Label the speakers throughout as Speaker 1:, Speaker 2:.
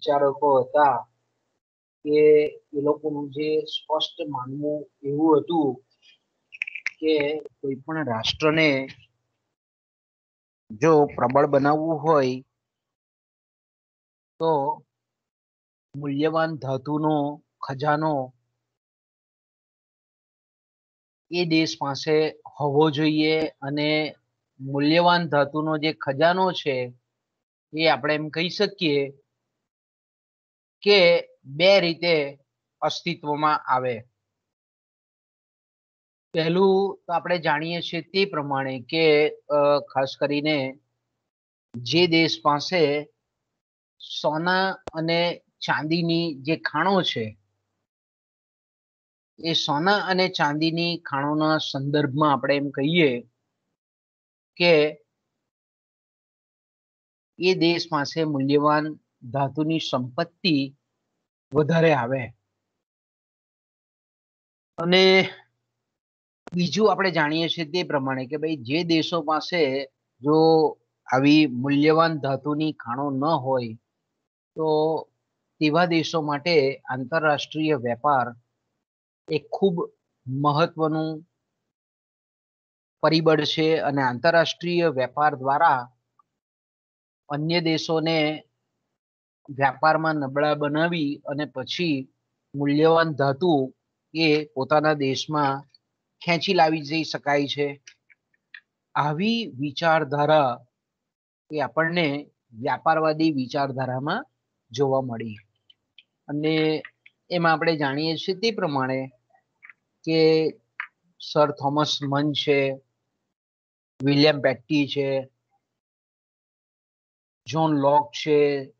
Speaker 1: વિચારકો હતા કે
Speaker 2: એ લોકોનું જે સ્પષ્ટ માનવું એવું હતું કે કોઈ પણ રાષ્ટ્રને જો પ્રબળ બનાવવું હોય
Speaker 1: તો મૂલ્યવાન ધાતુનો
Speaker 2: ખજાનો એ દેશ પાસે હોવો જોઈએ અને મૂલ્યવાન ધાતુનો જે ખજાનો છે એ આપણે એમ કહી શકીએ કે બે રીતે અસ્તિત્વમાં આવે પહેલું તો આપણે જાણીએ છીએ તે પ્રમાણે કે ખાસ કરીને જે દેશ પાસે સોના અને ચાંદીની જે ખાણો છે એ સોના અને ચાંદીની ખાણોના સંદર્ભમાં આપણે એમ કહીએ કે એ દેશ પાસે મૂલ્યવાન ધાતુની સંપત્તિ વધારે આવે અને બીજું આપણે જાણીએ છીએ તે પ્રમાણે કે ભાઈ જે દેશો પાસે જો આવી મૂલ્યવાન ધાતુની ખાણો ન હોય તો તેવા દેશો માટે આંતરરાષ્ટ્રીય વેપાર એ ખૂબ મહત્વનું પરિબળ છે અને આંતરરાષ્ટ્રીય વેપાર દ્વારા અન્ય દેશોને વ્યાપારમાં નબળા બનાવી અને પછી મૂલ્યવાન ધાતુ એ પોતાના દેશમાં ખેંચી લાવી જઈ શકાય છે આવી વિચારધારા એ આપણને વ્યાપારવાદી વિચારધારામાં જોવા મળી અને એમાં આપણે જાણીએ છીએ તે પ્રમાણે કે સર થોમસ મન છે વિલિયમ પેટ્ટી છે જ્હોન લોક છે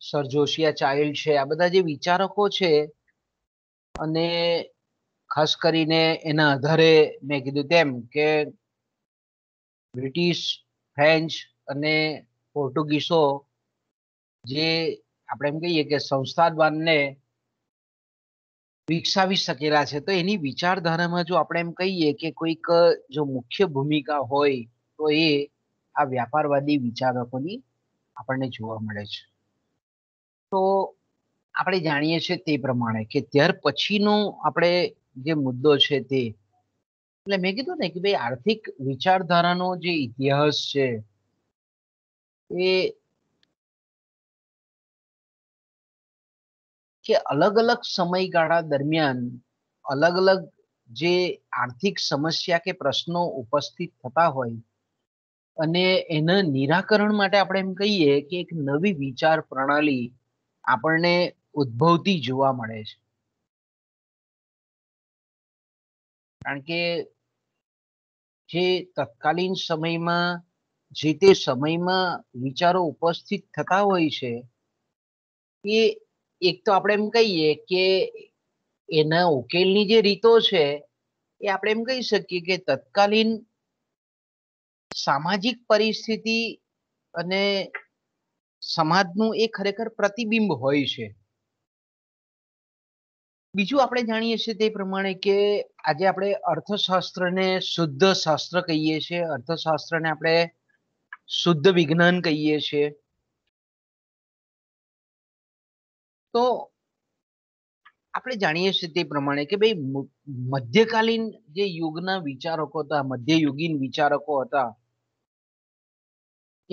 Speaker 2: સરજોશિયા ચાઇલ્ડ છે આ બધા જે વિચારકો છે અને ખાસ કરીને એના આધારે મેં કીધું તેમ કે બ્રિટિશ ફ્રેન્ચ અને પોર્ટુગીઝો જે આપણે એમ કહીએ કે સંસ્થાવાદને વિકસાવી શકેલા છે તો એની વિચારધારામાં જો આપણે એમ કહીએ કે કોઈક જો મુખ્ય ભૂમિકા હોય તો એ આ વ્યાપારવાદી વિચારકોની આપણને જોવા મળે છે તો આપણે જાણીએ છીએ તે પ્રમાણે કે ત્યાર પછીનો આપણે જે મુદ્દો છે તે એટલે મેં કીધું ને કે ભાઈ આર્થિક વિચારધારાનો જે ઇતિહાસ છે એ કે અલગ અલગ સમયગાળા દરમિયાન અલગ અલગ જે આર્થિક સમસ્યા કે પ્રશ્નો ઉપસ્થિત થતા હોય અને એના નિરાકરણ માટે આપણે એમ કહીએ કે એક નવી વિચાર પ્રણાલી આપણને ઉદ્ભવતી જોવા મળે છે
Speaker 1: કારણ કે જે
Speaker 2: તત્કાલીન સમયમાં જે તે સમયમાં વિચારો ઉપસ્થિત થતા હોય છે એ એક તો આપણે એમ કહીએ કે એના ઉકેલની જે રીતો છે એ આપણે એમ કહી શકીએ કે તત્કાલીન સામાજિક પરિસ્થિતિ અને સમાજનું એ ખરેખર પ્રતિબિંબ હોય છે બીજું આપણે જાણીએ છીએ તે પ્રમાણે કે આજે આપણે અર્થશાસ્ત્રને શુદ્ધ શાસ્ત્ર કહીએ છીએ અર્થશાસ્ત્રને આપણે શુદ્ધ વિજ્ઞાન કહીએ છીએ
Speaker 1: તો આપણે જાણીએ
Speaker 2: છીએ તે પ્રમાણે કે ભાઈ મધ્યકાલીન જે યુગના વિચારકો હતા મધ્યયુગીન વિચારકો હતા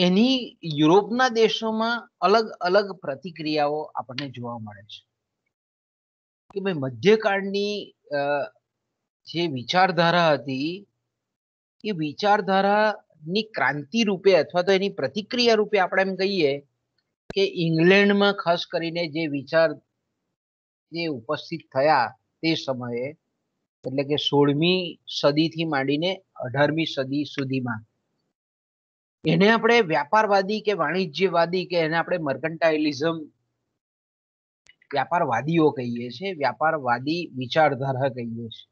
Speaker 2: એની યુરોપના દેશોમાં અલગ અલગ પ્રતિક્રિયાઓ આપણને જોવા મળે છે કે ભાઈ મધ્યકાળની જે વિચારધારા હતી એ વિચારધારાની ક્રાંતિ રૂપે અથવા તો એની પ્રતિક્રિયા રૂપે આપણે એમ કહીએ કે ઇંગ્લેન્ડમાં ખાસ કરીને જે વિચાર જે ઉપસ્થિત થયા તે સમયે એટલે કે સોળમી સદીથી માંડીને અઢારમી સદી સુધીમાં એને આપણે વ્યાપારવાદી કે વાણિજ્યવાદી કે એને આપણે મર્કન્ટાઇલિઝમ વ્યાપારવાદીઓ કહીએ છીએ વ્યાપારવાદી વિચારધારા કહીએ છીએ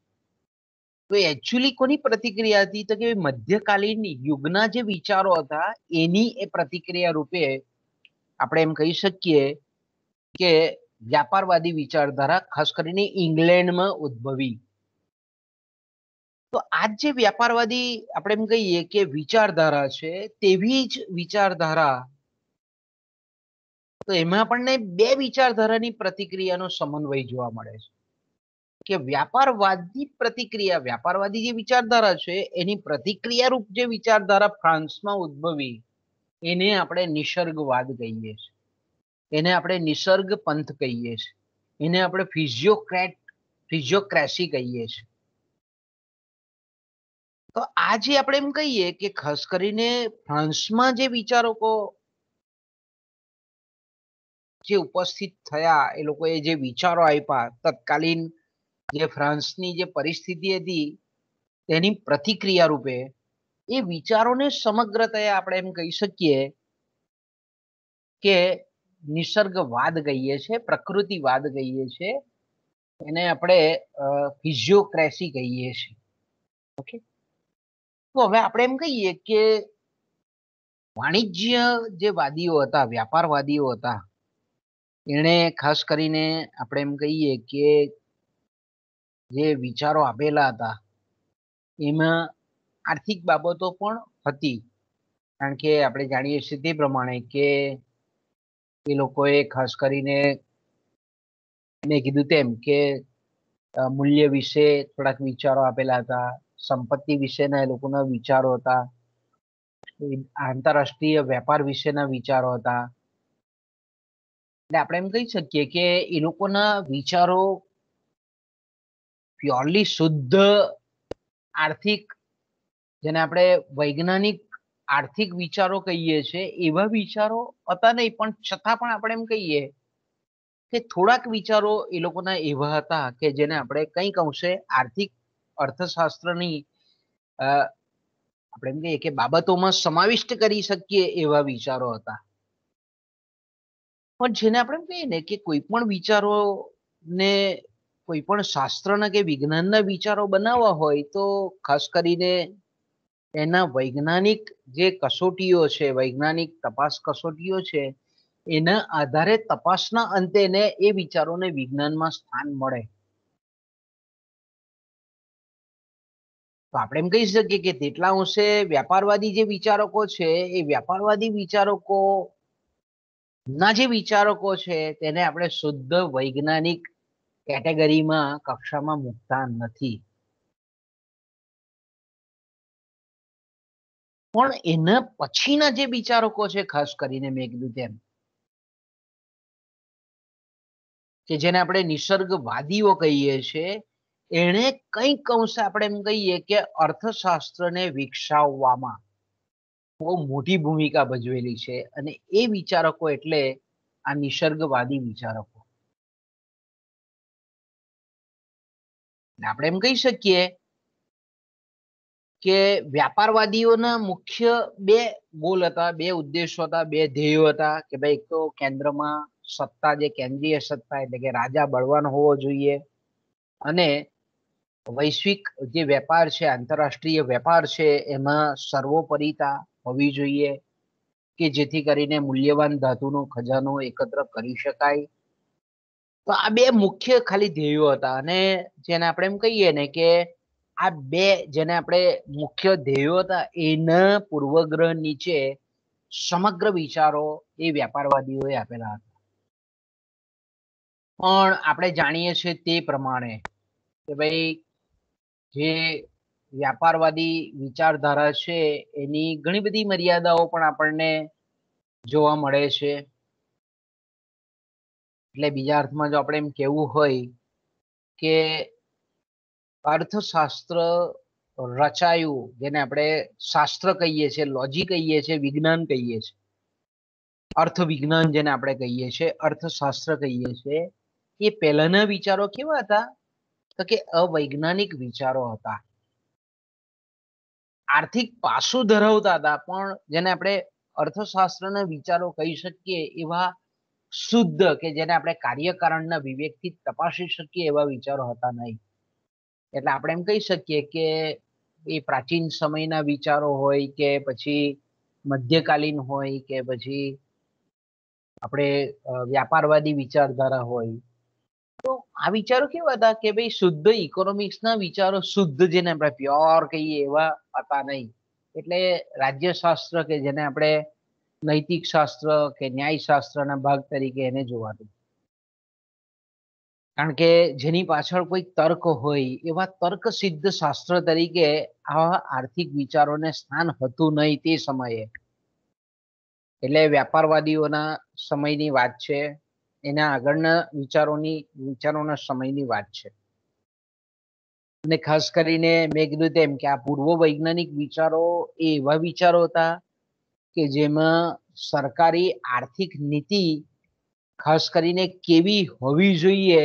Speaker 2: તો એકચ્યુઅલી કોની પ્રતિક્રિયા હતી તો કે મધ્યકાલીન યુગના જે વિચારો હતા એની એ પ્રતિક્રિયા રૂપે આપણે એમ કહી શકીએ કે વ્યાપારવાદી વિચારધારા ખાસ કરીને ઇંગ્લેન્ડમાં ઉદ્ભવી તો આજ જે વ્યાપારવાદી આપણે એમ કહીએ કે વિચારધારા છે તેવી જ વિચારધારા તો એમાં આપણને બે વિચારધારાની પ્રતિક્રિયાનો સમન્વય જોવા મળે છે કે વ્યાપારવાદી પ્રતિક્રિયા વ્યાપારવાદી જે વિચારધારા છે એની પ્રતિક્રિયા રૂપ જે વિચારધારા ફ્રાન્સમાં ઉદ્ભવી એને આપણે નિસર્ગવાદ કહીએ છીએ એને આપણે નિસર્ગ પંથ કહીએ છીએ એને આપણે ફિઝિયોક્રેટ ફિઝિયોક્રેસી કહીએ છીએ તો આજે આપણે એમ કહીએ કે ખાસ કરીને ફ્રાન્સમાં જે વિચારકો જે ઉપસ્થિત થયા એ લોકોએ જે વિચારો આપ્યા તત્કાલીન જે ફ્રાન્સની જે પરિસ્થિતિ હતી તેની પ્રતિક્રિયા રૂપે એ વિચારોને સમગ્રતયા આપણે એમ કહી શકીએ કે નિસર્ગવાદ કહીએ છીએ પ્રકૃતિવાદ કહીએ છીએ એને આપણે ફિઝિયોક્રેસી કહીએ છીએ ઓકે તો હવે આપણે એમ કહીએ કે વાણિજ્ય જે વાદીઓ હતા વ્યાપારવાદીઓ હતા એણે ખાસ કરીને આપણે એમ કહીએ કે જે વિચારો આપેલા હતા એમાં આર્થિક બાબતો પણ હતી કારણ કે આપણે જાણીએ છીએ તે પ્રમાણે કે એ લોકોએ ખાસ કરીને મેં કીધું તેમ કે મૂલ્ય વિશે થોડાક વિચારો આપેલા હતા સંપત્તિ વિશેના એ લોકોના વિચારો હતા આંતરરાષ્ટ્રીય વેપાર વિશેના વિચારો હતા એટલે આપણે એમ કહી શકીએ કે એ લોકોના વિચારો પ્યોરલી શુદ્ધ આર્થિક જેને આપણે વૈજ્ઞાનિક આર્થિક વિચારો કહીએ છીએ એવા વિચારો હતા નહીં પણ છતાં પણ આપણે એમ કહીએ કે થોડાક વિચારો એ લોકોના એવા હતા કે જેને આપણે કંઈક અંશે આર્થિક અર્થશાસ્ત્રની આપણે એમ કહીએ કે બાબતોમાં સમાવિષ્ટ કરી શકીએ એવા વિચારો હતા પણ જેને આપણે એમ કહીએ ને કે કોઈ પણ વિચારો ને કોઈ પણ શાસ્ત્રના કે વિજ્ઞાનના વિચારો બનાવવા હોય તો ખાસ કરીને એના વૈજ્ઞાનિક જે કસોટીઓ છે વૈજ્ઞાનિક તપાસ કસોટીઓ છે એના આધારે તપાસના અંતે એ વિચારોને વિજ્ઞાનમાં સ્થાન મળે તો આપણે એમ કહી શકીએ કે તેટલા અંશે વ્યાપારવાદી જે વિચારકો છે એ વ્યાપારવાદી વિચારકો ના જે વિચારકો છે તેને આપણે શુદ્ધ વૈજ્ઞાનિક કેટેગરીમાં કક્ષામાં મૂકતા નથી
Speaker 1: પણ એના પછીના જે વિચારકો છે ખાસ કરીને મેં કીધું
Speaker 2: કે જેને આપણે નિસર્ગવાદીઓ કહીએ છીએ એને કંઈક અંશે આપણે એમ કહીએ કે અર્થશાસ્ત્રને વિકસાવવામાં બહુ મોટી ભૂમિકા ભજવેલી છે અને એ વિચારકો
Speaker 1: એટલે આ નિસર્ગવાદી વિચારકો
Speaker 2: આપણે એમ કહી શકીએ કે વ્યાપારવાદીઓના મુખ્ય બે ગોલ હતા બે ઉદ્દેશો હતા બે ધ્યેયો હતા કે ભાઈ એક તો કેન્દ્રમાં સત્તા જે કેન્દ્રીય સત્તા એટલે કે રાજા બળવાન હોવો જોઈએ અને વૈશ્વિક જે વેપાર છે આંતરરાષ્ટ્રીય વેપાર છે એમાં સર્વોપરિતા હોવી જોઈએ કે જેથી કરીને મૂલ્યવાન ધાતુનો ખજાનો એકત્ર કરી શકાય તો આ બે મુખ્ય ખાલી ધ્યેયો હતા અને જેને આપણે એમ કહીએ ને કે આ બે જેને આપણે મુખ્ય ધ્યેયો હતા એના પૂર્વગ્રહ નીચે સમગ્ર વિચારો એ વ્યાપારવાદીઓએ આપેલા હતા પણ આપણે જાણીએ છીએ તે પ્રમાણે કે ભાઈ જે વ્યાપારવાદી વિચારધારા છે એની ઘણી બધી મર્યાદાઓ પણ આપણને જોવા મળે છે એટલે બીજા અર્થમાં જો આપણે એમ કેવું હોય કે અર્થશાસ્ત્ર રચાયું જેને આપણે શાસ્ત્ર કહીએ છીએ લોજી કહીએ છીએ વિજ્ઞાન કહીએ છીએ અર્થવિજ્ઞાન જેને આપણે કહીએ છીએ અર્થશાસ્ત્ર કહીએ છીએ એ પહેલાના વિચારો કેવા હતા તો કે અવૈજ્ઞાનિક વિચારો હતા આર્થિક પાસું ધરાવતા હતા પણ જેને આપણે અર્થશાસ્ત્રના વિચારો કહી શકીએ એવા શુદ્ધ કે જેને આપણે કાર્યકારણના વિવેકથી તપાસી શકીએ એવા વિચારો હતા નહીં એટલે આપણે એમ કહી શકીએ કે એ પ્રાચીન સમયના વિચારો હોય કે પછી મધ્યકાલીન હોય કે પછી આપણે વ્યાપારવાદી વિચારધારા હોય તો આ વિચારો કેવા હતા કે ભાઈ શુદ્ધ ઇકોનોમિક્સના વિચારો શુદ્ધ જેને આપણે પ્યોર કહીએ એવા હતા નહીં એટલે રાજ્યશાસ્ત્ર કે જેને આપણે નૈતિક શાસ્ત્ર કે ન્યાય શાસ્ત્રના ભાગ તરીકે એને જોવાતું કારણ કે જેની પાછળ કોઈ તર્ક હોય એવા તર્ક સિદ્ધ શાસ્ત્ર તરીકે આવા આર્થિક વિચારોને સ્થાન હતું નહીં તે સમયે એટલે વ્યાપારવાદીઓના સમયની વાત છે એના આગળના વિચારોની વિચારોના સમયની વાત છે અને ખાસ કરીને મેં કીધું તેમ કે આ પૂર્વ વૈજ્ઞાનિક વિચારો એ એવા વિચારો હતા કે જેમાં સરકારી આર્થિક નીતિ ખાસ કરીને કેવી હોવી જોઈએ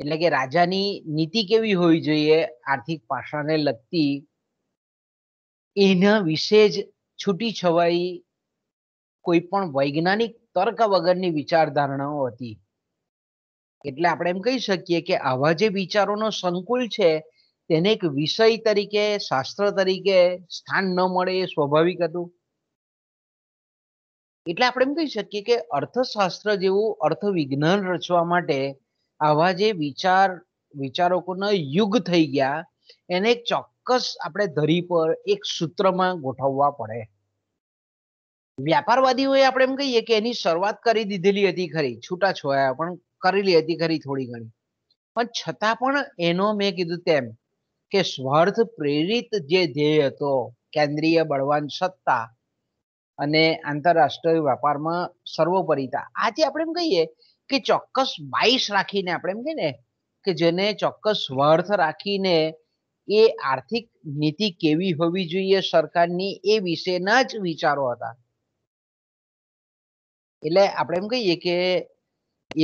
Speaker 2: એટલે કે રાજાની નીતિ કેવી હોવી જોઈએ આર્થિક પાસાને લગતી એના વિશે જ છૂટી છવાઈ કોઈ પણ વૈજ્ઞાનિક તર્ક વગરની વિચારધારણાઓ હતી એટલે આપણે એમ કહી શકીએ કે આવા જે વિચારોનો સંકુલ છે તેને એક વિષય તરીકે શાસ્ત્ર તરીકે સ્થાન ન મળે એ સ્વાભાવિક હતું એટલે આપણે એમ કહી શકીએ કે અર્થશાસ્ત્ર જેવું અર્થવિજ્ઞાન રચવા માટે આવા જે વિચાર વિચારકોનો યુગ થઈ ગયા એને એક ચોક્કસ આપણે ધરી પર એક સૂત્રમાં ગોઠવવા પડે વ્યાપારવાદીઓએ આપણે એમ કહીએ કે એની શરૂઆત કરી દીધેલી હતી ખરી છૂટા છોયા પણ કરેલી હતી ખરી થોડી ઘણી પણ છતાં પણ એનો મેં કીધું તેમ કે સ્વાર્થ પ્રેરિત જે ધ્યેય હતો કેન્દ્રીય બળવાન સત્તા અને આંતરરાષ્ટ્રીય વેપારમાં સર્વોપરિતા આજે આપણે એમ કહીએ કે ચોક્કસ બાઈસ રાખીને આપણે એમ કે ને કે જેને ચોક્કસ સ્વાર્થ રાખીને એ આર્થિક નીતિ કેવી હોવી જોઈએ સરકારની એ વિશેના જ વિચારો હતા એટલે આપણે એમ કહીએ કે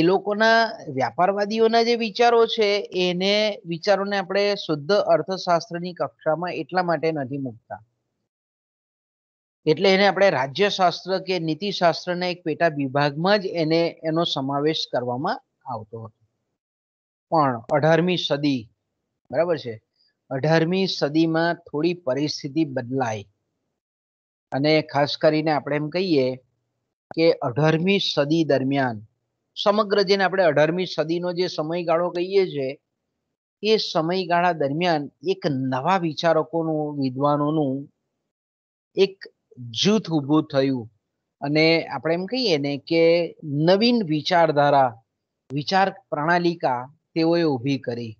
Speaker 2: એ લોકોના વ્યાપારવાદીઓના જે વિચારો છે એને વિચારોને આપણે શુદ્ધ અર્થશાસ્ત્રની કક્ષામાં એટલા માટે નથી મૂકતા એટલે એને આપણે રાજ્યશાસ્ત્ર કે નીતિશાસ્ત્રના એક પેટા વિભાગમાં જ એને એનો સમાવેશ કરવામાં આવતો હતો પણ અઢારમી સદી બરાબર છે અઢારમી સદીમાં થોડી પરિસ્થિતિ બદલાઈ અને ખાસ કરીને આપણે એમ કહીએ કે અઢારમી સદી દરમિયાન સમગ્ર જેને આપણે અઢારમી સદીનો જે સમયગાળો કહીએ છીએ એ સમયગાળા દરમિયાન એક નવા વિચારકોનું વિદ્વાનોનું એક જૂથ ઉભું થયું અને આપણે એમ કહીએ ને કે નવીન વિચારધારા વિચાર પ્રણાલિકા તેઓએ ઊભી કરી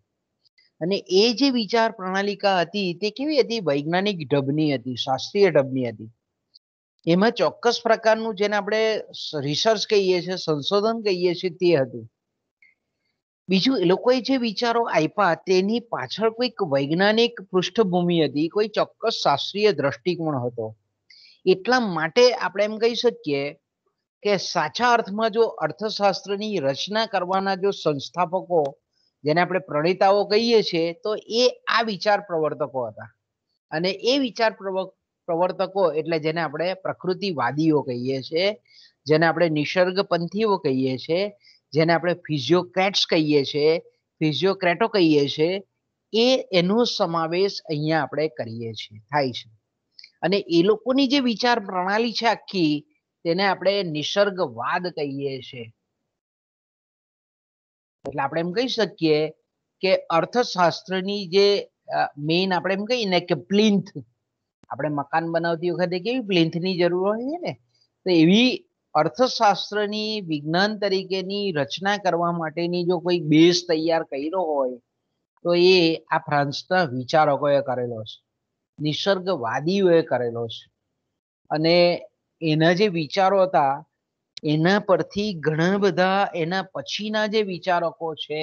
Speaker 2: અને એ જે વિચાર પ્રણાલિકા હતી તે કેવી હતી વૈજ્ઞાનિક ઢબની હતી શાસ્ત્રીય ઢબની હતી એમાં ચોક્કસ પ્રકારનું જેને આપણે રિસર્ચ કહીએ છીએ સંશોધન કહીએ છીએ તે હતું બીજું એ લોકોએ જે વિચારો આપ્યા તેની પાછળ કોઈક વૈજ્ઞાનિક પૃષ્ઠભૂમિ હતી કોઈ ચોક્કસ શાસ્ત્રીય દ્રષ્ટિકોણ હતો એટલા માટે આપણે એમ કહી શકીએ કે સાચા અર્થમાં જો અર્થશાસ્ત્રની રચના કરવાના જો સંસ્થાપકો જેને આપણે પ્રણેતાઓ કહીએ છીએ તો એ આ વિચાર પ્રવર્તકો હતા અને એ વિચાર પ્રવર્તકો એટલે જેને આપણે પ્રકૃતિવાદીઓ કહીએ છીએ જેને આપણે નિસર્ગપંથીઓ કહીએ છીએ જેને આપણે ફિઝિયોક્રેટ્સ કહીએ છીએ ફિઝિયોક્રેટો કહીએ છીએ એ એનો સમાવેશ અહીંયા આપણે કરીએ છીએ થાય છે અને એ લોકોની જે વિચાર પ્રણાલી છે આખી તેને આપણે નિસર્ગવાદ કહીએ છીએ એટલે આપણે એમ કહી શકીએ કે અર્થશાસ્ત્રની જે મેઇન આપણે એમ કહીએ ને કે પ્લિન્થ આપણે મકાન બનાવતી વખતે કેવી પ્લિન્થની જરૂર હોય છે ને તો એવી અર્થશાસ્ત્રની વિજ્ઞાન તરીકેની રચના કરવા માટેની જો કોઈ બેઝ તૈયાર કર્યો હોય તો એ આ ફ્રાન્સના વિચારકોએ કરેલો છે નિસર્ગવાદીઓએ કરેલો છે અને એના જે વિચારો હતા એના પરથી ઘણા બધા એના પછીના જે વિચારકો છે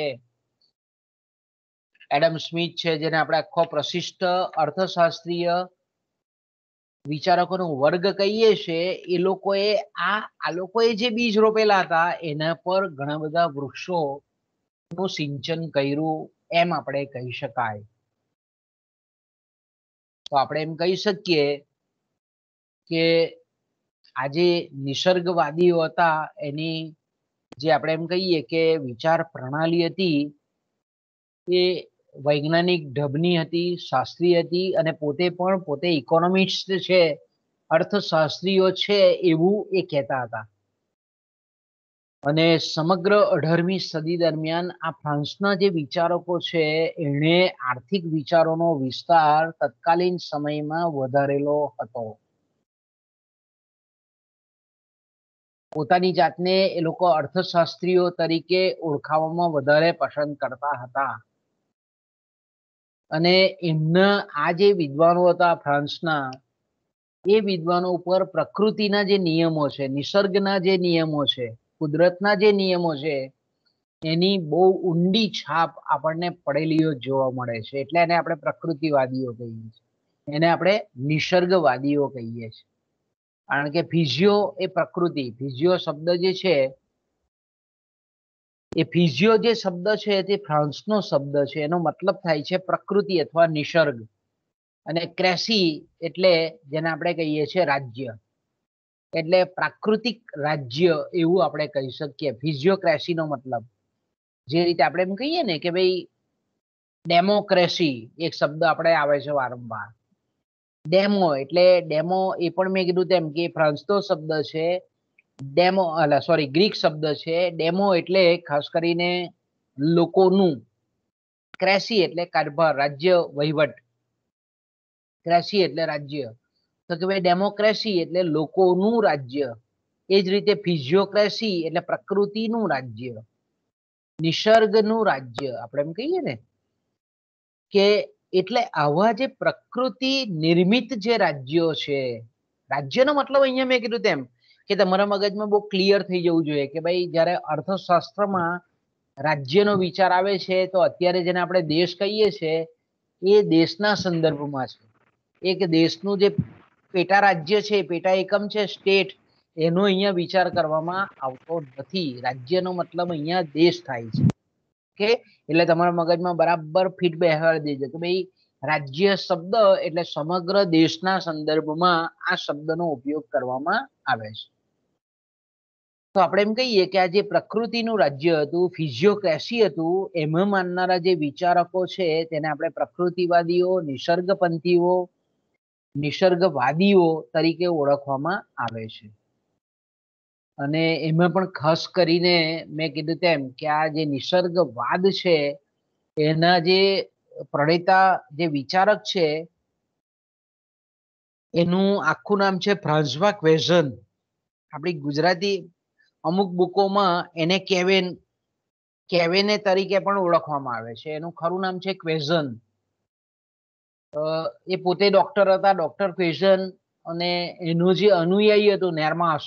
Speaker 2: એડમ સ્મિથ છે જેને આપણે આખો પ્રશિષ્ટ અર્થશાસ્ત્રીય વિચારકોનો વર્ગ કહીએ છીએ એ લોકોએ આ આ લોકોએ જે બીજ રોપેલા હતા એના પર ઘણા બધા વૃક્ષો નું સિંચન કર્યું એમ આપણે કહી શકાય તો આપણે એમ કહી શકીએ કે આજે નિસર્ગવાદીઓ હતા એની જે આપણે એમ કહીએ કે વિચાર પ્રણાલી હતી એ વૈજ્ઞાનિક ઢબની હતી શાસ્ત્રી હતી અને પોતે પણ પોતે ઇકોનોમિસ્ટ છે અર્થશાસ્ત્રીઓ છે એવું એ કહેતા હતા અને સમગ્ર અઢારમી સદી દરમિયાન આ ફ્રાન્સના જે વિચારકો છે એણે આર્થિક વિચારોનો વિસ્તાર તત્કાલીન સમયમાં વધારેલો હતો પોતાની જાતને એ લોકો અર્થશાસ્ત્રીઓ તરીકે ઓળખાવામાં વધારે પસંદ કરતા હતા અને એમના આ જે વિદ્વાનો હતા ફ્રાન્સના એ વિદ્વાનો ઉપર પ્રકૃતિના જે નિયમો છે નિસર્ગના જે નિયમો છે કુદરતના જે નિયમો છે એની બહુ ઊંડી છાપ આપણને પડેલીઓ જોવા મળે છે એટલે એને આપણે પ્રકૃતિવાદીઓ કહીએ છીએ એને આપણે નિસર્ગવાદીઓ કહીએ છીએ કારણ કે ફિઝિયો એ પ્રકૃતિ ફિઝિયો શબ્દ જે છે એ ફિઝિયો જે શબ્દ છે તે ફ્રાન્સનો શબ્દ છે એનો મતલબ થાય છે પ્રકૃતિ અથવા નિસર્ગ અને ક્રેસી એટલે જેને આપણે કહીએ છીએ રાજ્ય એટલે પ્રાકૃતિક રાજ્ય એવું આપણે કહી શકીએ ફિઝિયોક્રેસીનો મતલબ જે રીતે આપણે એમ કહીએ ને કે ભાઈ ડેમોક્રેસી એક શબ્દ આપણે આવે છે વારંવાર ડેમો એટલે ડેમો એ પણ મેં કીધું તેમ કે ફ્રાન્સનો શબ્દ છે ડેમો અલ સોરી ગ્રીક શબ્દ છે ડેમો એટલે ખાસ કરીને લોકોનું ક્રેસી એટલે કારભાર રાજ્ય વહીવટ ક્રેસી એટલે રાજ્ય તો કે ભાઈ ડેમોક્રેસી એટલે લોકોનું રાજ્ય એ જ રીતે ફિઝિયોક્રેસી એટલે પ્રકૃતિનું રાજ્ય નિસર્ગનું રાજ્ય આપણે એમ કહીએ ને કે એટલે આવા જે પ્રકૃતિ નિર્મિત જે રાજ્યો છે રાજ્યનો મતલબ અહીંયા મેં કીધું તેમ કે તમારા મગજમાં બહુ ક્લિયર થઈ જવું જોઈએ કે ભાઈ જ્યારે અર્થશાસ્ત્રમાં રાજ્યનો વિચાર આવે છે તો અત્યારે જેને આપણે દેશ કહીએ છીએ એ દેશના સંદર્ભમાં છે એક દેશનું જે પેટા રાજ્ય છે પેટા એકમ છે સ્ટેટ એનો અહીંયા વિચાર કરવામાં આવતો નથી રાજ્યનો મતલબ અહીંયા દેશ થાય છે કે એટલે તમારા મગજમાં બરાબર ફિટ બેહાડ દેજો કે ભાઈ રાજ્ય શબ્દ એટલે સમગ્ર દેશના સંદર્ભમાં આ શબ્દનો ઉપયોગ કરવામાં આવે છે તો આપણે એમ કહીએ કે આ જે પ્રકૃતિનું રાજ્ય હતું ફિઝિયોક્રેસી હતું એમાં માનનારા જે વિચારકો છે તેને આપણે પ્રકૃતિવાદીઓ નિસર્ગપંથીઓ નિસર્ગવાદીઓ તરીકે ઓળખવામાં આવે છે અને એમાં પણ ખાસ કરીને મેં કીધું તેમ કે આ જે નિસર્ગવાદ છે એના જે પ્રણેતા જે વિચારક છે એનું આખું નામ છે ફ્રાન્સવા ક્વેઝન આપણી ગુજરાતી અમુક બુકોમાં એને કેવેન કેવેને તરીકે પણ ઓળખવામાં આવે છે એનું ખરું નામ છે ક્વેઝન એ પોતે ડોક્ટર હતા ડોક્ટર પેઝન અને એનો જે અનુયાયી હતો નેરમાસ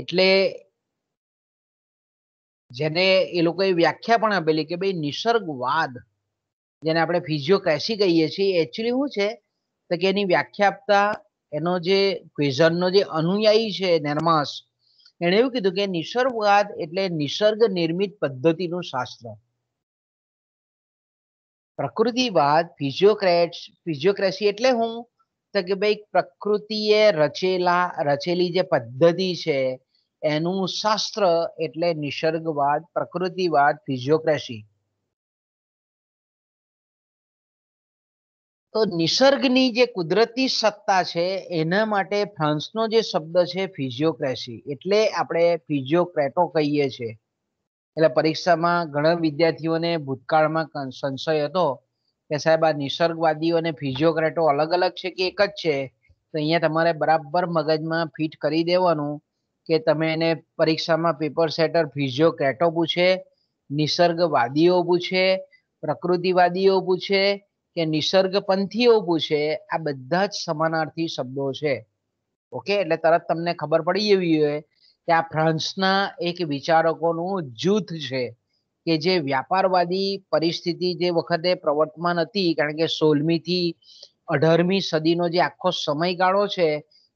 Speaker 2: એટલે જેને એ લોકોએ વ્યાખ્યા પણ આપેલી કે ભાઈ નિસર્ગવાદ જેને આપણે ફિઝિયોક્રેસી કહીએ છીએ એકચુઅલી શું છે તો કે એની વ્યાખ્યા આપતા એનો જે ક્વેઝનનો જે અનુયાયી છે નિર્માસ એણે એવું કીધું કે નિસર્ગવાદ એટલે નિસર્ગ નિર્મિત પદ્ધતિનું શાસ્ત્ર પ્રકૃતિવાદ ફિઝિયોક્રેટ્સ ફિઝિયોક્રેસી એટલે હું તો કે ભાઈ પ્રકૃતિએ રચેલા રચેલી જે પદ્ધતિ છે એનું શાસ્ત્ર એટલે નિસર્ગવાદ પ્રકૃતિવાદ ફિઝિયોક્રેસી તો નિસર્ગની જે કુદરતી સત્તા છે એના માટે ફ્રાન્સનો જે શબ્દ છે ફિઝિયોક્રેસી એટલે આપણે ફિઝિયોક્રેટો કહીએ છીએ એટલે પરીક્ષામાં ઘણા વિદ્યાર્થીઓને ભૂતકાળમાં સંશય હતો કે સાહેબ આ નિસર્ગવાદીઓ અને ફિઝિયોક્રેટો અલગ અલગ છે કે એક જ છે તો અહીંયા તમારે બરાબર મગજમાં ફિટ કરી દેવાનું કે તમે એને પરીક્ષામાં પેપર સેટર ફિઝિયોક્રેટો પૂછે નિસર્ગવાદીઓ પૂછે પ્રકૃતિવાદીઓ પૂછે કે નિસર્ગપંથીઓ પૂછે આ બધા જ સમાનાર્થી શબ્દો છે ઓકે એટલે તરત તમને ખબર પડી જવી જોઈએ કે આ ફ્રાન્સના એક વિચારકોનું જૂથ છે કે જે વ્યાપારવાદી પરિસ્થિતિ જે વખતે પ્રવર્તમાન હતી કારણ કે સોળમીથી અઢારમી સદીનો જે આખો સમયગાળો છે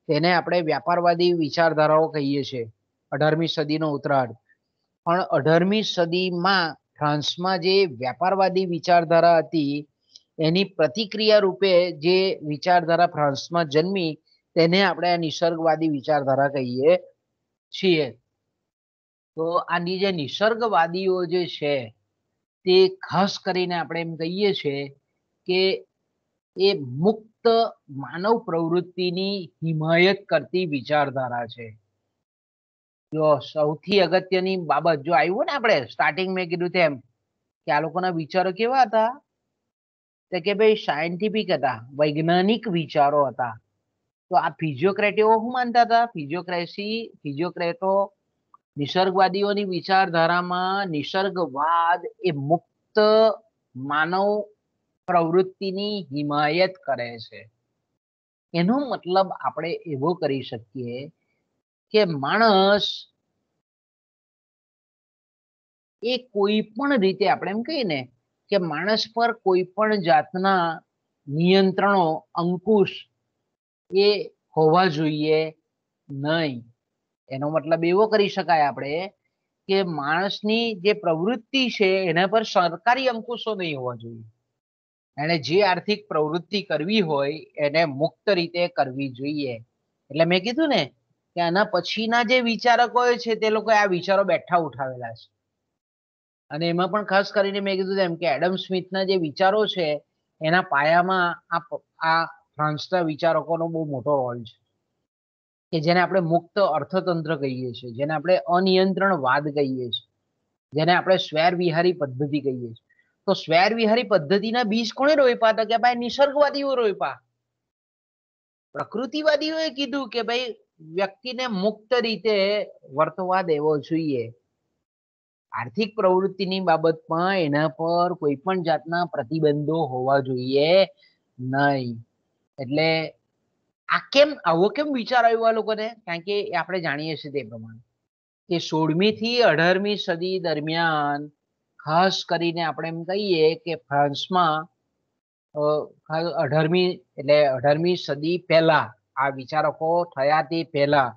Speaker 2: તેને આપણે વ્યાપારવાદી વિચારધારાઓ કહીએ છીએ અઢારમી સદીનો ઉત્તરાર્ધ પણ અઢારમી સદીમાં ફ્રાન્સમાં જે વ્યાપારવાદી વિચારધારા હતી એની પ્રતિક્રિયા રૂપે જે વિચારધારા ફ્રાન્સમાં જન્મી તેને આપણે નિસર્ગવાદી વિચારધારા કહીએ છીએ તો આની જે નિસર્ગવાદીઓ જે છે તે ખાસ કરીને આપણે એમ કહીએ છીએ કે એ મુક્ત માનવ પ્રવૃત્તિની હિમાયત કરતી વિચારધારા છે જો સૌથી અગત્યની બાબત જો આવ્યું ને આપણે સ્ટાર્ટિંગ મેં કીધું તેમ કે આ લોકોના વિચારો કેવા હતા કે ભાઈ સાયન્ટિફિક હતા વૈજ્ઞાનિક વિચારો હતા તો આ ફિઝિયોક્રેટીઓ શું માનતા હતા ફિઝિયોક્રેસી ફિઝિયોક્રેટો નિસર્ગવાદીઓની વિચારધારામાં નિસર્ગવાદ એ મુક્ત માનવ પ્રવૃત્તિની હિમાયત કરે છે એનો મતલબ આપણે એવો કરી શકીએ કે માણસ એ કોઈ પણ રીતે આપણે એમ કહીએ ને કે માણસ પર કોઈ પણ જાતના નિયંત્રણો અંકુશ એ હોવા જોઈએ નહીં એનો મતલબ એવો કરી શકાય આપણે કે માણસની જે પ્રવૃત્તિ છે એના પર સરકારી અંકુશો નહીં હોવા જોઈએ એને જે આર્થિક પ્રવૃત્તિ કરવી હોય એને મુક્ત રીતે કરવી જોઈએ એટલે મેં કીધું ને કે આના પછીના જે વિચારકો છે તે લોકો આ વિચારો બેઠા ઉઠાવેલા છે અને એમાં પણ ખાસ કરીને મેં કીધું એમ કે એડમ સ્મિથના જે વિચારો છે એના પાયામાં આ ફ્રાન્સના વિચારકોનો બહુ મોટો રોલ છે કે જેને આપણે મુક્ત અર્થતંત્ર કહીએ છીએ જેને આપણે અનિયંત્રણવાદ કહીએ છીએ જેને આપણે સ્વૈરવિહારી પદ્ધતિ કહીએ છીએ તો સ્વૈરવિહારી પદ્ધતિના બીજ કોણે રોપ્યા હતા કે ભાઈ નિસર્ગવાદીઓ રોપ્યા પ્રકૃતિવાદીઓએ કીધું કે ભાઈ વ્યક્તિને મુક્ત રીતે વર્તવા દેવો જોઈએ આર્થિક પ્રવૃત્તિની બાબતમાં એના પર કોઈ પણ જાતના પ્રતિબંધો હોવા જોઈએ નહીં એટલે આ કેમ આવો કેમ વિચાર આવ્યો આ લોકોને કારણ કે આપણે જાણીએ છીએ તે પ્રમાણે કે સોળમી થી અઢારમી સદી દરમિયાન ખાસ કરીને આપણે એમ કહીએ કે ફ્રાન્સમાં અઢારમી એટલે અઢારમી સદી પહેલા આ વિચારકો થયા તે પહેલા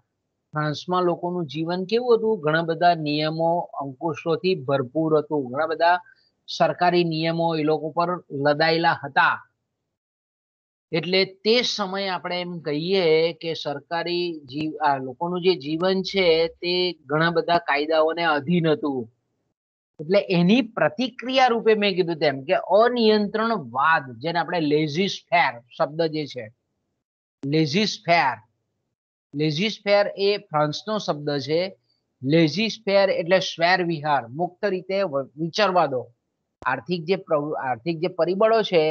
Speaker 2: ફ્રાન્સમાં લોકોનું જીવન કેવું હતું ઘણા બધા નિયમો અંકુશોથી ભરપૂર હતું ઘણા બધા સરકારી નિયમો એ લોકો પર લદાયેલા હતા એટલે તે સમયે આપણે એમ કહીએ કે સરકારી જીવ આ લોકોનું જે જીવન છે તે ઘણા બધા કાયદાઓને અધીન હતું એટલે એની પ્રતિક્રિયા રૂપે મેં કીધું તેમ કે અનિયંત્રણ વાદ જેને આપણે લેઝી સ્ફેર શબ્દ જે છે લેઝી ફેર લેઝી સ્ફેર એ ફ્રાન્સનો શબ્દ છે લેઝી સ્ફેર એટલે સ્વેર વિહાર મુક્ત રીતે વિચારવા દો આર્થિક જે આર્થિક જે પરિબળો છે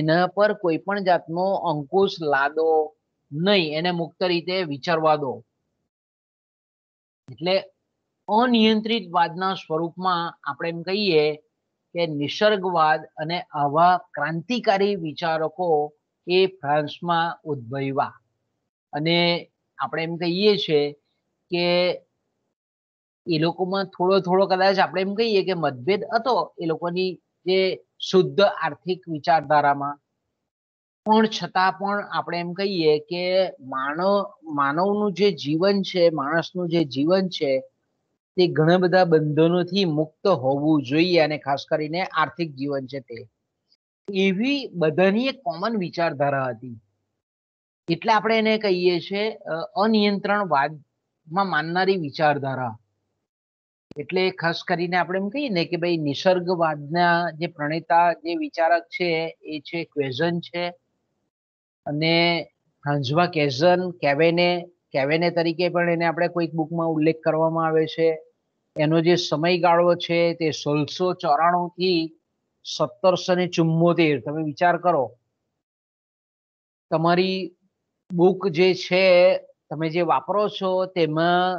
Speaker 2: એના પર કોઈ પણ જાતનો અંકુશ લાદો નહીં એને મુક્ત રીતે વિચારવા દો એટલે અનિયંત્રિત વાદના સ્વરૂપમાં આપણે એમ કહીએ કે નિસર્ગવાદ અને આવા ક્રાંતિકારી વિચારકો એ ફ્રાન્સમાં ઉદ્ભવ્યા અને આપણે એમ કહીએ છીએ કે એ લોકોમાં થોડો થોડો કદાચ આપણે એમ કહીએ કે મતભેદ હતો એ લોકોની જે શુદ્ધ આર્થિક વિચારધારામાં પણ છતાં પણ આપણે એમ કહીએ કે માનવ માનવનું જે જીવન છે માણસનું જે જીવન છે તે ઘણા બધા બંધનોથી મુક્ત હોવું જોઈએ અને ખાસ કરીને આર્થિક જીવન છે તે એવી બધાની એક કોમન વિચારધારા હતી એટલે આપણે એને કહીએ છીએ અનિયંત્રણવાદમાં માનનારી વિચારધારા એટલે ખાસ કરીને આપણે એમ કહીએ ને કે ભાઈ નિસર્ગવાદના જે પ્રણેતા જે વિચારક છે એ છે ક્વેઝન છે અને હાંઝવા કેઝન કેવેને કેવેને તરીકે પણ એને આપણે કોઈક બુકમાં ઉલ્લેખ કરવામાં આવે છે એનો જે સમયગાળો છે તે સોળસો ચોરાણું થી સત્તરસો ને ચુમ્મોતેર તમે વિચાર કરો તમારી બુક જે છે તમે જે વાપરો છો તેમાં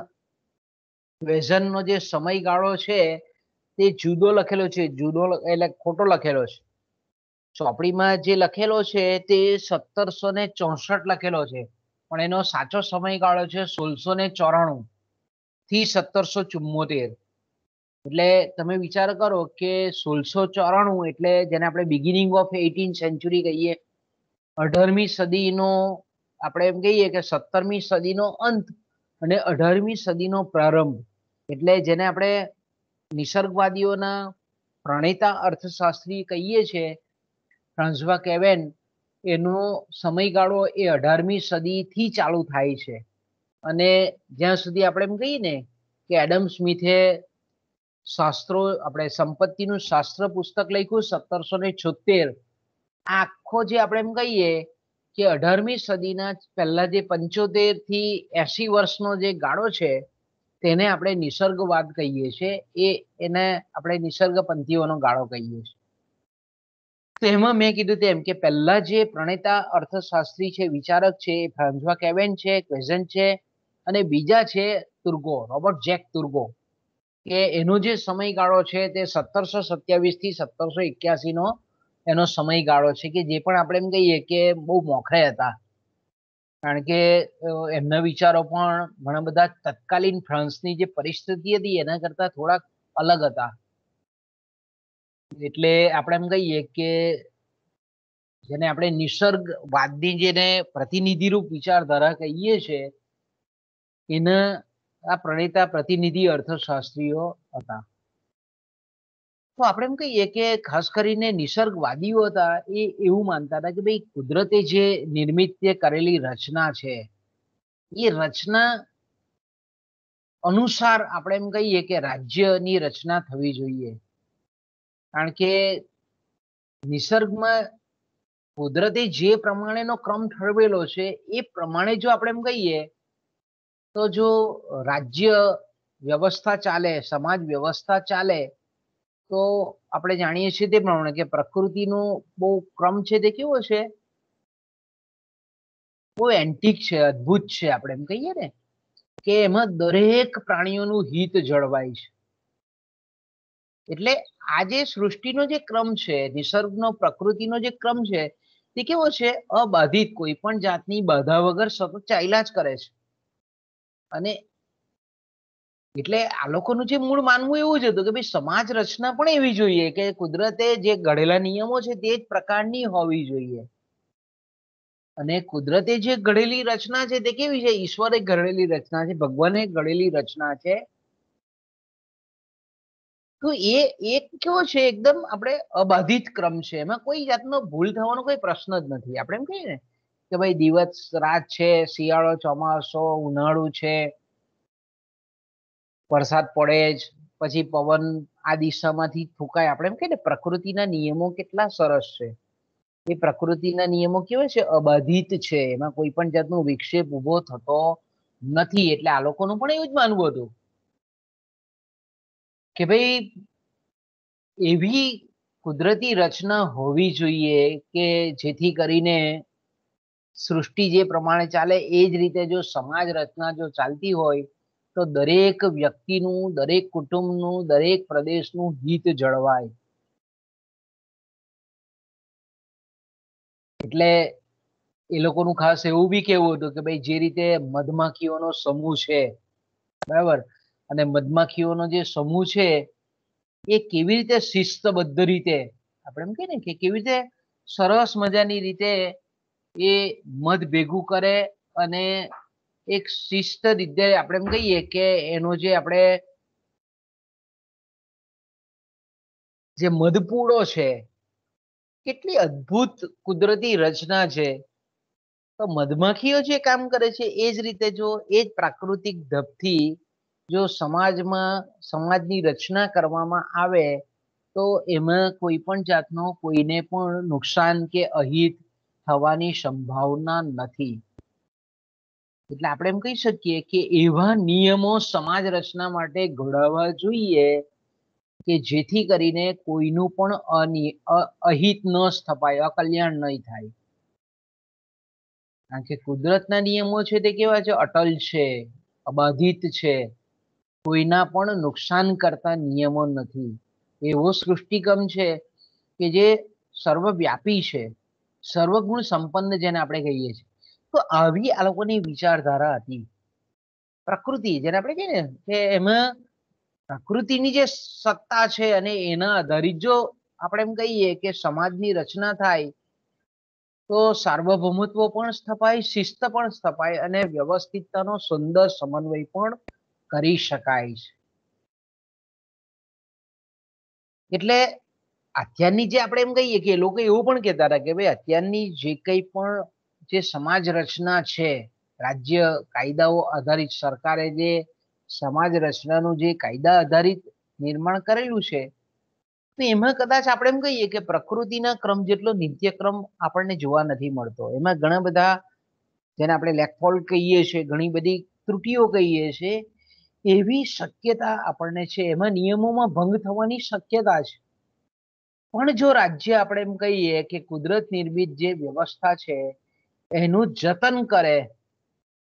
Speaker 2: વેઝનનો જે સમયગાળો છે તે જુદો લખેલો છે જુદો એટલે ખોટો લખેલો છે ચોપડીમાં જે લખેલો છે તે સત્તરસો ને ચોસઠ લખેલો છે પણ એનો સાચો સમયગાળો છે સોળસો ને ચોરાણું થી સત્તરસો ચુમ્મોતેર એટલે તમે વિચાર કરો કે સોળસો ચોરાણું એટલે જેને આપણે બિગિનિંગ ઓફ એટીન સેન્ચુરી કહીએ અઢારમી સદીનો આપણે એમ કહીએ કે સત્તરમી સદીનો અંત અને અઢારમી સદીનો પ્રારંભ એટલે જેને આપણે નિસર્ગવાદીઓના પ્રણેતા અર્થશાસ્ત્રી કહીએ છીએ ફ્રાન્સવા કેવેન એનો સમયગાળો એ અઢારમી સદીથી ચાલુ થાય છે અને જ્યાં સુધી આપણે એમ કહીએ ને કે એડમ સ્મિથે શાસ્ત્રો આપણે સંપત્તિનું શાસ્ત્ર પુસ્તક લખ્યું સત્તરસો ને છોતેર આખો જે આપણે એમ કહીએ કે અઢારમી સદીના પહેલા જે પંચોતેર થી એસી વર્ષનો જે ગાળો છે તેને આપણે નિસર્ગવાદ કહીએ છીએ એ એને આપણે નિસર્ગ પંથીઓનો ગાળો કહીએ છીએ તો એમાં મેં કીધું તેમ કે પહેલા જે પ્રણેતા અર્થશાસ્ત્રી છે વિચારક છે એ ફ્રાન્સવા કેવેન છે ક્વેઝન છે અને બીજા છે તુર્ગો રોબર્ટ જેક તુર્ગો કે એનો જે સમયગાળો છે તે સત્તરસો સત્યાવીસ થી સત્તરસો એક્યાસી નો એનો સમયગાળો છે કે જે પણ આપણે એમ કહીએ કે બહુ મોખરે હતા કારણ કે એમના વિચારો પણ ઘણા બધા તત્કાલીન ફ્રાન્સની જે પરિસ્થિતિ હતી એના કરતા થોડાક અલગ હતા એટલે આપણે એમ કહીએ કે જેને આપણે નિસર્ગવાદની જેને પ્રતિનિધિરૂપ વિચારધારા કહીએ છીએ એના આ પ્રણેતા પ્રતિનિધિ અર્થશાસ્ત્રીઓ હતા તો આપણે એમ કહીએ કે ખાસ કરીને નિસર્ગવાદીઓ હતા એ એવું માનતા હતા કે ભાઈ કુદરતે જે નિર્મિત કરેલી રચના છે એ રચના અનુસાર આપણે એમ કહીએ કે રાજ્યની રચના થવી જોઈએ કારણ કે નિસર્ગમાં કુદરતે જે પ્રમાણેનો ક્રમ ઠરવેલો છે એ પ્રમાણે જો આપણે એમ કહીએ તો જો રાજ્ય વ્યવસ્થા ચાલે સમાજ વ્યવસ્થા ચાલે તો આપણે જાણીએ છીએ તે પ્રમાણે કે પ્રકૃતિનો બહુ ક્રમ છે તે કેવો છે બહુ એન્ટિક છે અદ્ભુત છે આપણે એમ કહીએ ને કે એમાં દરેક પ્રાણીઓનું હિત જળવાય છે એટલે આજે સૃષ્ટિનો જે ક્રમ છે નિસર્ગનો પ્રકૃતિનો જે ક્રમ છે તે કેવો છે અબાધિત કોઈ પણ જાતની બાધા વગર સતત ચાલ્યા જ કરે છે અને એટલે આ લોકોનું જે મૂળ માનવું એવું જ હતું કે ભાઈ સમાજ રચના પણ એવી જોઈએ કે કુદરતે જે ઘડેલા નિયમો છે તે જ પ્રકારની હોવી જોઈએ અને કુદરતે જે ઘડેલી રચના છે તે કેવી છે ઈશ્વરે ઘડેલી રચના છે ભગવાને ઘડેલી રચના છે તો એ એક કેવો છે એકદમ આપણે અબાધિત ક્રમ છે એમાં કોઈ જાતનો ભૂલ થવાનો કોઈ પ્રશ્ન જ નથી આપણે એમ કહીએ ને કે ભાઈ દિવસ રાત છે શિયાળો ચોમાસો ઉનાળુ છે વરસાદ પડે જ પછી પવન આ દિશામાંથી ફૂંકાય આપણે એમ કે પ્રકૃતિના નિયમો કેટલા સરસ છે એ પ્રકૃતિના નિયમો કેવા છે અબાધિત છે એમાં કોઈ પણ જાતનો વિક્ષેપ ઉભો થતો નથી એટલે આ લોકોનું પણ એવું જ માનવું હતું કે ભાઈ એવી કુદરતી રચના હોવી જોઈએ કે જેથી કરીને સૃષ્ટિ જે પ્રમાણે ચાલે એ જ રીતે જો સમાજ રચના જો ચાલતી હોય તો દરેક વ્યક્તિનું દરેક કુટુંબનું દરેક પ્રદેશનું હિત જળવાય એટલે એ લોકોનું ખાસ એવું બી કેવું હતું કે ભાઈ જે રીતે મધમાખીઓનો સમૂહ છે બરાબર અને મધમાખીઓનો જે સમૂહ છે એ કેવી રીતે શિસ્તબદ્ધ રીતે આપણે એમ કહીએ ને કે કેવી રીતે સરસ મજાની રીતે એ મધ ભેગું કરે અને એક શિસ્ત રીતે આપણે એમ કહીએ કે એનો જે આપણે જે મધપૂડો છે કેટલી અદ્ભુત કુદરતી રચના છે તો મધમાખીઓ જે કામ કરે છે એ જ રીતે જો એ જ પ્રાકૃતિક ધબથી જો સમાજમાં સમાજની રચના કરવામાં આવે તો એમાં કોઈ પણ જાતનો કોઈને પણ નુકસાન કે અહિત થવાની સંભાવના નથી એટલે આપણે એમ કહી શકીએ કે એવા નિયમો સમાજ રચના માટે ઘડાવા જોઈએ કે જેથી કરીને કોઈનું પણ અહિત ન સ્થપાય અકલ્યાણ નહીં થાય કારણ કે કુદરતના નિયમો છે તે કેવા છે અટલ છે અબાધિત છે કોઈના પણ નુકસાન કરતા નિયમો નથી એવો સૃષ્ટિક્રમ છે કે જે સર્વવ્યાપી છે સર્વગુણ સંપન્ન જેને આપણે કહીએ છીએ તો આવી આ લોકોની વિચારધારા હતી પ્રકૃતિ જેને આપણે કહીએ ને કે એમાં પ્રકૃતિની જે સત્તા છે અને એના આધારિત જો આપણે એમ કહીએ કે સમાજની રચના થાય તો સાર્વભૌમત્વ પણ સ્થપાય શિસ્ત પણ સ્થપાય અને વ્યવસ્થિતતાનો સુંદર સમન્વય પણ કરી શકાય છે એટલે અત્યારની જે આપણે એમ કહીએ કે એ લોકો એવું પણ કહેતા હતા કે ભાઈ અત્યારની જે કંઈ પણ જે સમાજ રચના છે રાજ્ય કાયદાઓ આધારિત સરકારે જે સમાજ રચનાનું જે કાયદા આધારિત નિર્માણ કરેલું છે તો એમાં કદાચ આપણે એમ કહીએ કે પ્રકૃતિના ક્રમ જેટલો નિત્યક્રમ આપણને જોવા નથી મળતો એમાં ઘણા બધા જેને આપણે લેકફોલ્ટ કહીએ છીએ ઘણી બધી ત્રુટીઓ કહીએ છીએ એવી શક્યતા આપણને છે એમાં નિયમોમાં ભંગ થવાની શક્યતા છે પણ જો રાજ્ય આપણે એમ કહીએ કે કુદરત નિર્મિત જે વ્યવસ્થા છે એનું જતન કરે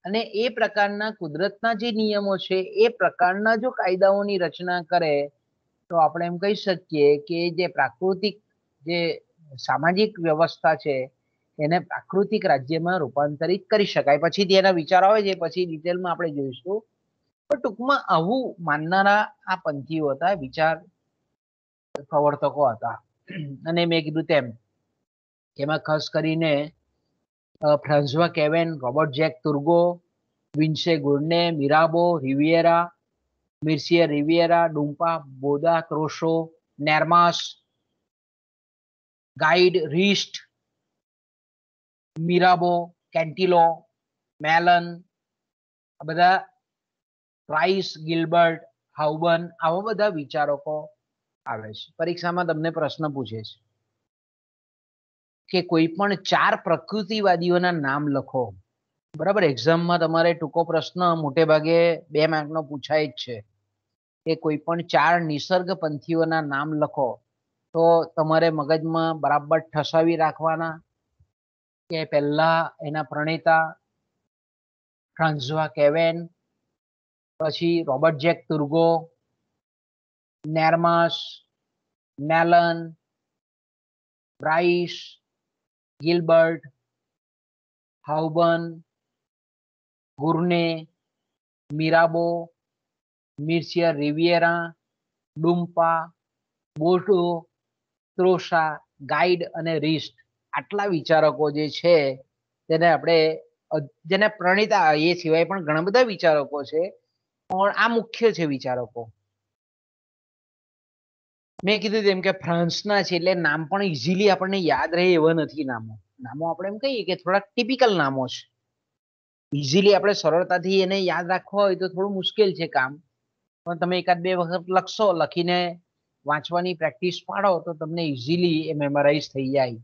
Speaker 2: અને એ પ્રકારના કુદરતના જે નિયમો છે એ પ્રકારના જો કાયદાઓની રચના કરે તો આપણે એમ કહી શકીએ કે જે પ્રાકૃતિક જે સામાજિક વ્યવસ્થા છે એને પ્રાકૃતિક રાજ્યમાં રૂપાંતરિત કરી શકાય પછી એના વિચાર આવે છે પછી ડિટેલમાં આપણે જોઈશું પણ ટૂંકમાં આવું માનનારા આ પંથીઓ હતા વિચાર પ્રવર્તકો હતા અને મેં કીધું તેમ એમાં ખાસ કરીને François Quesnay Robert Jacques Turgot Vincent Gournay Mirabeau Riviere Mercier Riviere Dupont Baudeau ક્રોશો Nemours Gide Rist Mirabeau Cantillon Melon આ બધા પ્રાઇસ ગિલબર્ટ હાઉબન આવા બધા વિચારકો આવે છે પરીક્ષામાં તમને પ્રશ્ન પૂછે છે કે કોઈ પણ ચાર પ્રકૃતિવાદીઓના નામ લખો બરાબર એક્ઝામમાં તમારે ટૂંકો પ્રશ્ન મોટે ભાગે બે માર્કનો પૂછાય જ છે કે કોઈ પણ ચાર નિસર્ગ પંથીઓના નામ લખો તો તમારે મગજમાં બરાબર ઠસાવી રાખવાના કે પહેલા એના પ્રણેતા ફ્રાન્સવા કેવેન પછી Robert Jacques Turgot Nemours Melon બ્રાઇસ ગિલબર્ટ હાઉબન Gournay Mirabeau Mercier Riviere Dupont Baudeau Trosne Gide અને રિસ્ટ આટલા વિચારકો જે છે તેને આપણે જેને પ્રણીતા એ સિવાય પણ ઘણા બધા વિચારકો છે પણ આ મુખ્ય છે વિચારકો મેં કીધું તેમ કે ફ્રાન્સના છે એટલે નામ પણ ઇઝીલી આપણને યાદ રહે એવા નથી નામો નામો આપણે એમ કહીએ કે થોડા ટિપિકલ નામો છે ઇઝીલી આપણે સરળતાથી એને યાદ રાખવા હોય તો થોડું મુશ્કેલ છે કામ પણ તમે એકાદ બે વખત લખશો લખીને વાંચવાની પ્રેક્ટિસ પાડો તો તમને ઇઝીલી એ મેમોરાઇઝ થઈ જાય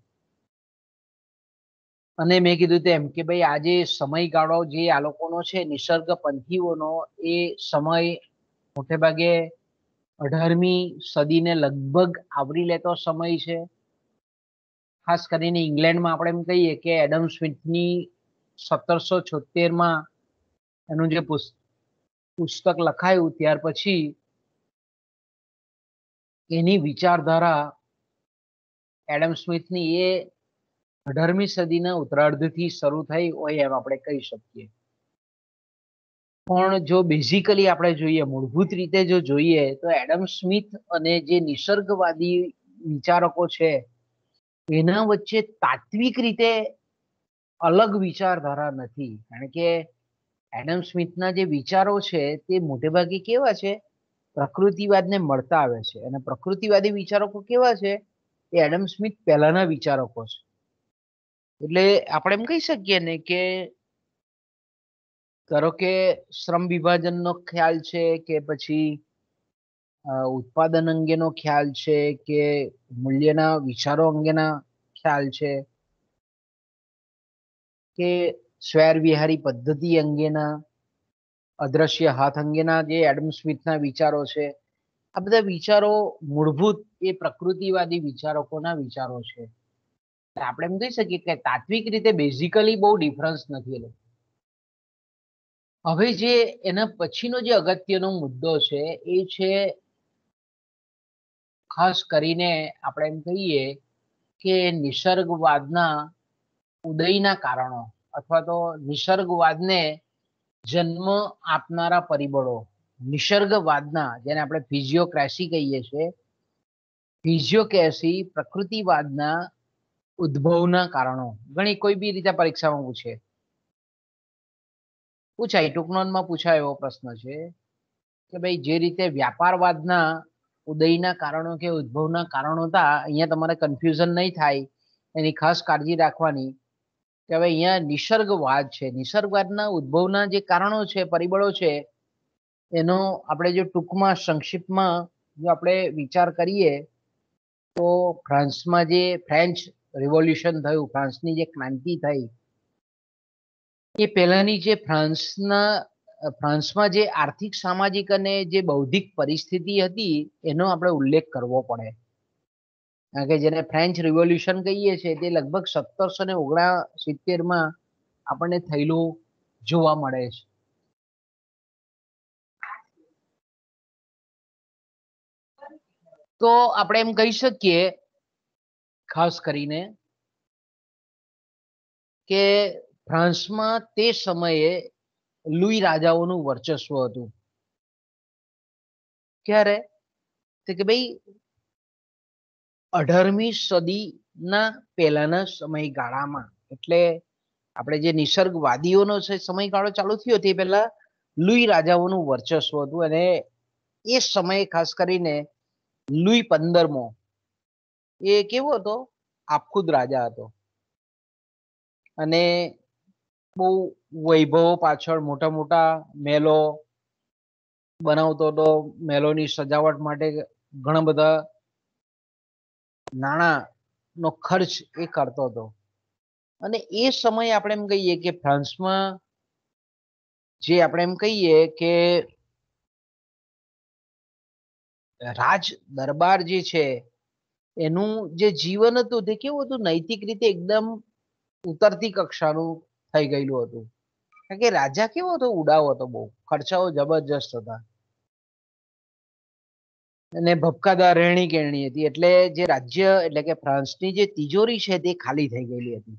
Speaker 2: અને મેં કીધું તેમ કે ભાઈ આજે સમયગાળો જે આ લોકોનો છે નિસર્ગ પંથીઓનો એ સમય મોટે ભાગે અઢારમી સદીને લગભગ આવરી લેતો સમય છે ખાસ કરીને ઇંગ્લેન્ડમાં આપણે એમ કહીએ કે એડમ સ્મિથની સત્તરસો છોતેરમાં એનું જે પુસ્તક લખાયું ત્યાર પછી એની વિચારધારા એડમ સ્મિથની એ અઢારમી સદીના ઉત્તરાર્ધથી શરૂ થઈ હોય એમ આપણે કહી શકીએ પણ જો બેઝિકલી આપણે જોઈએ મૂળભૂત રીતે જો જોઈએ તો એડમ સ્મિથ અને જે નિસર્ગવાદી વિચારકો છે એના વચ્ચે તાત્વિક રીતે અલગ વિચારધારા નથી કારણ કે એડમ સ્મિથના જે વિચારો છે તે મોટેભાગે કેવા છે પ્રકૃતિવાદને મળતા આવે છે અને પ્રકૃતિવાદી વિચારકો કેવા છે એ એડમ સ્મિથ પહેલાના વિચારકો છે એટલે આપણે એમ કહી શકીએ ને કે ધારો કે શ્રમ વિભાજનનો ખ્યાલ છે કે પછી ઉત્પાદન અંગેનો ખ્યાલ છે કે મૂલ્યના વિચારો અંગેના ખ્યાલ છે કે સ્વેર વિહારી પદ્ધતિ અંગેના અદ્રશ્ય હાથ અંગેના જે એડમ સ્મિથના વિચારો છે આ બધા વિચારો મૂળભૂત એ પ્રકૃતિવાદી વિચારકોના વિચારો છે આપણે એમ કહી શકીએ કે તાત્વિક રીતે બેઝિકલી બહુ ડિફરન્સ નથી એ હવે જે એના પછીનો જે અગત્યનો મુદ્દો છે એ છે ખાસ કરીને આપણે એમ કહીએ કે નિસર્ગવાદના ઉદયના કારણો અથવા તો નિસર્ગવાદને જન્મ આપનારા પરિબળો નિસર્ગવાદના જેને આપણે ફિઝિયોક્રેસી કહીએ છીએ ફિઝિયોક્રેસી પ્રકૃતિવાદના ઉદ્ભવના કારણો ઘણી કોઈ બી રીતે પરીક્ષામાં પૂછે પૂછાય ટૂંકનોનમાં પૂછાય એવો પ્રશ્ન છે કે ભાઈ જે રીતે વ્યાપારવાદના ઉદયના કારણો કે ઉદ્ભવના કારણો હતા અહીંયા તમારે કન્ફ્યુઝન નહીં થાય એની ખાસ કાળજી રાખવાની કે હવે અહીંયા નિસર્ગવાદ છે નિસર્ગવાદના ઉદ્ભવના જે કારણો છે પરિબળો છે એનો આપણે જો ટૂંકમાં સંક્ષિપ્તમાં જો આપણે વિચાર કરીએ તો ફ્રાન્સમાં જે ફ્રેન્ચ રિવોલ્યુશન થયું ફ્રાન્સની જે ક્રાંતિ થઈ એ પહેલાની જે ફ્રાન્સના ફ્રાન્સમાં જે આર્થિક સામાજિક અને જે બૌદ્ધિક પરિસ્થિતિ હતી એનો આપણે ઉલ્લેખ કરવો પડે કારણ કે જેને ફ્રેન્ચ રિવોલ્યુશન કહીએ છીએ તે લગભગ સત્તરસો ને ઓગણા સિત્તેરમાં આપણને થયેલું જોવા મળે છે
Speaker 1: તો આપણે એમ કહી
Speaker 2: શકીએ ખાસ કરીને કે ફ્રાન્સમાં તે સમયે લુઈ રાજાઓનું વર્ચસ્વ હતું ક્યારે કે ભાઈ અઢારમી સદીના પહેલાના સમયગાળામાં એટલે આપણે જે નિસર્ગવાદીઓનો સમયગાળો ચાલુ થયો તે પહેલા લુઈ રાજાઓનું વર્ચસ્વ હતું અને એ સમયે ખાસ કરીને લુઈ પંદરમો એ કેવો હતો આપખુદ રાજા હતો અને બહુ વૈભવો પાછળ મોટા મોટા મેલો બનાવતો હતો મેલોની સજાવટ માટે ઘણા બધા નાણાંનો ખર્ચ એ કરતો હતો અને એ સમયે આપણે એમ કહીએ કે ફ્રાન્સમાં જે આપણે એમ કહીએ કે રાજ દરબાર જે છે એનું જે જીવન હતું તે કેવું હતું નૈતિક રીતે એકદમ ઉતરતી કક્ષાનું થઈ ગયેલું હતું કારણ કે રાજા કેવો હતો ઉડાવ હતો બહુ ખર્ચાઓ જબરજસ્ત હતા અને ભપકાદાર રહેણી કેરણી હતી એટલે જે રાજ્ય એટલે કે ફ્રાન્સની જે તિજોરી છે તે ખાલી થઈ ગયેલી હતી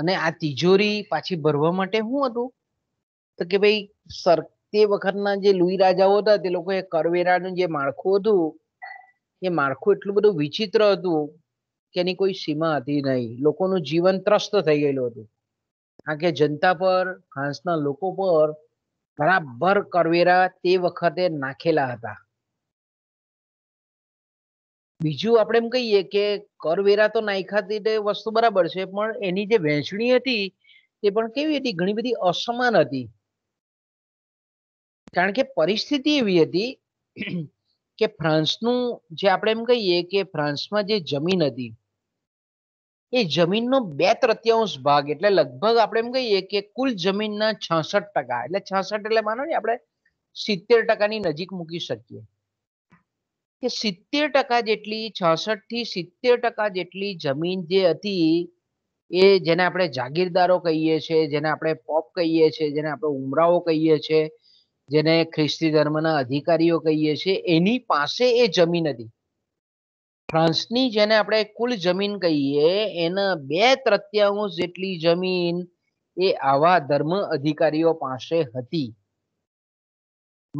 Speaker 2: અને આ તિજોરી પાછી ભરવા માટે શું હતું તો કે ભાઈ સર તે વખતના જે લુઈ રાજાઓ હતા તે લોકોએ કરવેરાનું જે માળખું હતું એ માળખું એટલું બધું વિચિત્ર હતું કે એની કોઈ સીમા હતી નહીં લોકોનું જીવન ત્રસ્ત થઈ ગયેલું હતું કારણ કે જનતા પર ફ્રાન્સના લોકો પર બરાબર કરવેરા તે વખતે નાખેલા હતા બીજું આપણે એમ કહીએ કે કરવેરા તો નાખાતી તે વસ્તુ બરાબર છે પણ એની જે વહેંચણી હતી તે પણ કેવી હતી ઘણી બધી અસમાન હતી કારણ કે પરિસ્થિતિ એવી હતી કે ફ્રાન્સનું જે આપણે એમ કહીએ કે ફ્રાન્સમાં જે જમીન હતી એ જમીનનો બે તૃતીયાંશ ભાગ એટલે લગભગ આપણે એમ કહીએ કે કુલ જમીનના છાસઠ ટકા એટલે છાસઠ એટલે માનો ને આપણે સિત્તેર ટકાની નજીક મૂકી શકીએ કે સિત્તેર ટકા જેટલી છાસઠ થી સિત્તેર ટકા જેટલી જમીન જે હતી એ જેને આપણે જાગીરદારો કહીએ છીએ જેને આપણે પોપ કહીએ છીએ જેને આપણે ઉમરાઓ કહીએ છીએ જેને ખ્રિસ્તી ધર્મના અધિકારીઓ કહીએ છીએ એની પાસે એ જમીન હતી ફ્રાન્સની જેને આપણે કુલ જમીન કહીએ એના બે તૃતીયાંશ જેટલી જમીન એ આવા ધર્મ અધિકારીઓ પાસે હતી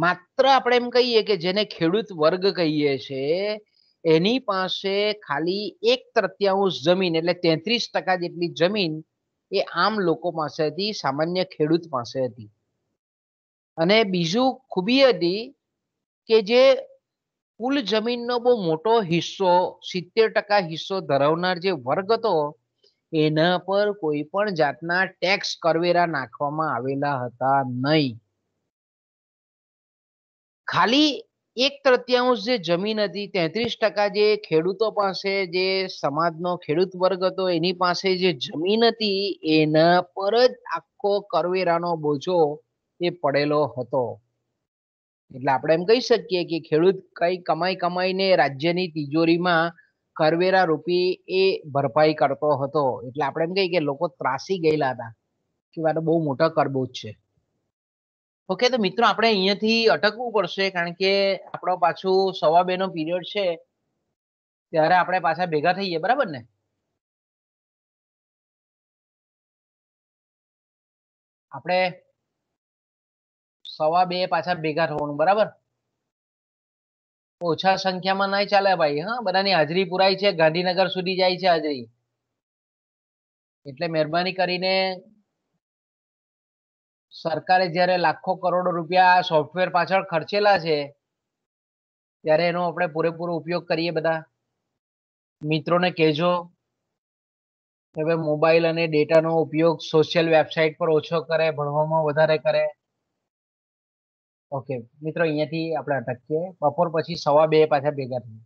Speaker 2: માત્ર આપણે એમ કહીએ કે જેને ખેડૂત વર્ગ કહીએ છે એની પાસે ખાલી એક તૃતીયાંશ જમીન એટલે તેત્રીસ ટકા જેટલી જમીન એ આમ લોકો પાસે હતી સામાન્ય ખેડૂત પાસે હતી અને બીજું ખૂબી હતી કે જે કુલ જમીનનો બહુ મોટો હિસ્સો સિત્તેર ટકા હિસ્સો ધરાવનાર જે વર્ગ હતો એના પર કોઈ પણ જાતના ટેક્સ કરવેરા નાખવામાં આવેલા હતા નહીં ખાલી એક તૃતીયાંશ જે જમીન હતી તેત્રીસ ટકા જે ખેડૂતો પાસે જે સમાજનો ખેડૂત વર્ગ હતો એની પાસે જે જમીન હતી એના પર જ આખો કરવેરાનો બોજો એ પડેલો હતો એટલે આપણે એમ કહી શકીએ કે ખેડૂત કઈ કમાઈ કમાઈને રાજ્યની તિજોરીમાં કરવેરા રૂપી એ ભરપાઈ કરતો હતો એટલે આપણે એમ કહીએ કે લોકો ત્રાસી ગયેલા હતા કે વાતો બહુ મોટો કરબો છે ઓકે તો મિત્રો આપણે અહીંયાથી અટકવું પડશે કારણ કે આપણો પાછું સવા બે નો પીરિયડ છે ત્યારે આપણે પાછા ભેગા થઈએ બરાબર ને
Speaker 1: આપણે સવા બે પાછા
Speaker 2: ભેગા થવાનું બરાબર ઓછા સંખ્યામાં નહીં ચાલે ભાઈ હા બધાની હાજરી પુરાય છે ગાંધીનગર સુધી જાય છે હાજરી એટલે મહેરબાની કરીને સરકારે જ્યારે લાખો કરોડો રૂપિયા સોફ્ટવેર પાછળ ખર્ચેલા છે ત્યારે એનો આપણે પૂરેપૂરો ઉપયોગ કરીએ બધા મિત્રોને કહેજો હવે મોબાઈલ અને ડેટાનો ઉપયોગ સોશિયલ વેબસાઇટ પર ઓછો કરે ભણવામાં વધારે કરે ઓકે મિત્રો અહીંયાથી આપણે અટકીએ બપોર પછી સવા બે પાછા ભેગા થઈએ